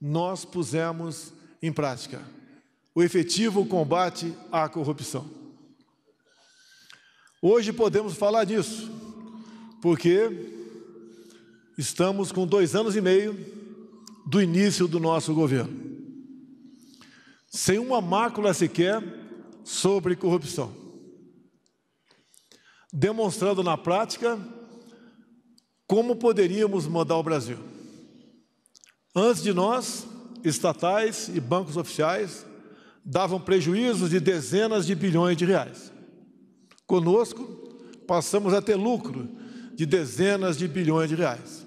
nós pusemos em prática o efetivo combate à corrupção. Hoje podemos falar disso, porque estamos com dois anos e meio do início do nosso governo, sem uma mácula sequer sobre corrupção, demonstrando na prática como poderíamos mudar o Brasil. Antes de nós, estatais e bancos oficiais davam prejuízos de dezenas de bilhões de reais. Conosco, passamos a ter lucro de dezenas de bilhões de reais.